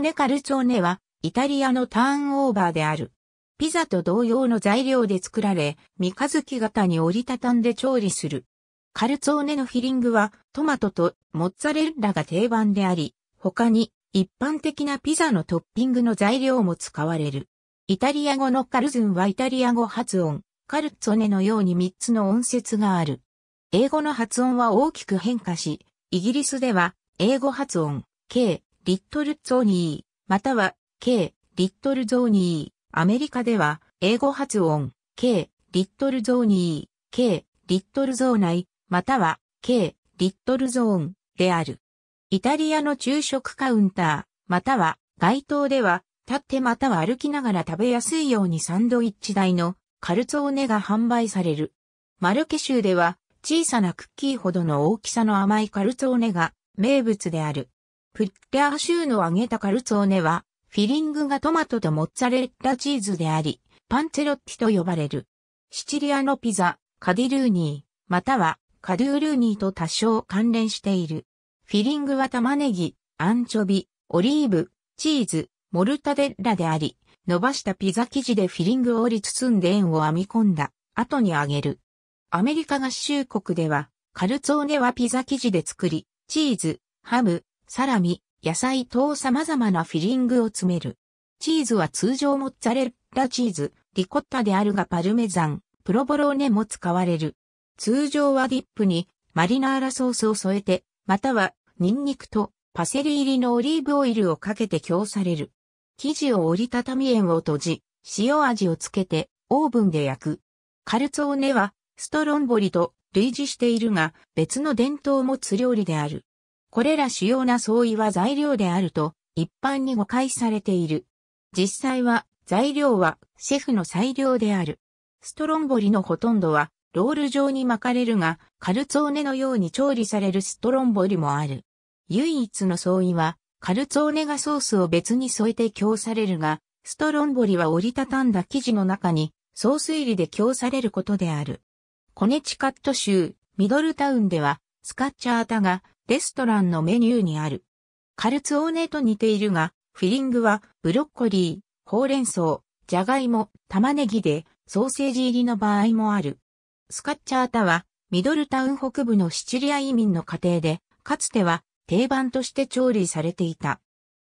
ーネカルツォーネは、イタリアのターンオーバーである。ピザと同様の材料で作られ、三日月型に折りたたんで調理する。カルツォーネのフィリングは、トマトとモッツァレッラが定番であり、他に一般的なピザのトッピングの材料も使われる。イタリア語のカルズンはイタリア語発音、カルツォネのように3つの音節がある。英語の発音は大きく変化し、イギリスでは英語発音、K、リットルゾーニー、または K、リットルゾーニー、アメリカでは、英語発音、K、リットルゾーニー、K、リットルゾー内、または、K、リットルゾーン、である。イタリアの昼食カウンター、または、街頭では、立ってまたは歩きながら食べやすいようにサンドイッチ台のカルツォーネが販売される。マルケ州では、小さなクッキーほどの大きさの甘いカルツォーネが名物である。プッレア州の揚げたカルツォーネは、フィリングがトマトとモッツァレッラチーズであり、パンツェロッティと呼ばれる。シチリアのピザ、カディルーニー、またはカドゥールーニーと多少関連している。フィリングは玉ねぎ、アンチョビ、オリーブ、チーズ、モルタデッラであり、伸ばしたピザ生地でフィリングを折り包んで円を編み込んだ、後に揚げる。アメリカ合衆国では、カルツォーネはピザ生地で作り、チーズ、ハム、サラミ、野菜等様々なフィリングを詰める。チーズは通常モッツァレッラチーズ、リコッタであるがパルメザン、プロボローネも使われる。通常はディップにマリナーラソースを添えて、またはニンニクとパセリ入りのオリーブオイルをかけて供される。生地を折りたたみ円を閉じ、塩味をつけてオーブンで焼く。カルツォーネはストロンボリと類似しているが別の伝統を持つ料理である。これら主要な相違は材料であると一般に誤解されている。実際は材料はシェフの裁量である。ストロンボリのほとんどはロール状に巻かれるがカルツォーネのように調理されるストロンボリもある。唯一の相違はカルツォーネがソースを別に添えて供されるが、ストロンボリは折りたたんだ生地の中にソース入りで供されることである。コネチカット州ミドルタウンではスカッチャータがレストランのメニューにある。カルツオーネと似ているが、フィリングはブロッコリー、ほうれん草、じゃがいも、玉ねぎでソーセージ入りの場合もある。スカッチャータはミドルタウン北部のシチリア移民の家庭で、かつては定番として調理されていた。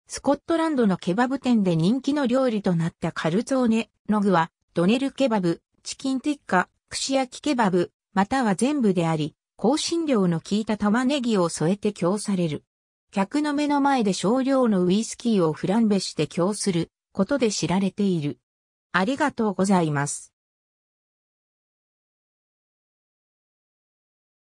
スコットランドのケバブ店で人気の料理となったカルツオーネの具は、ドネルケバブ、チキンティッカ、串焼きケバブ、または全部であり、香辛料の効いた玉ねぎを添えて供される。客の目の前で少量のウイスキーをフランベして供することで知られている。ありがとうございます。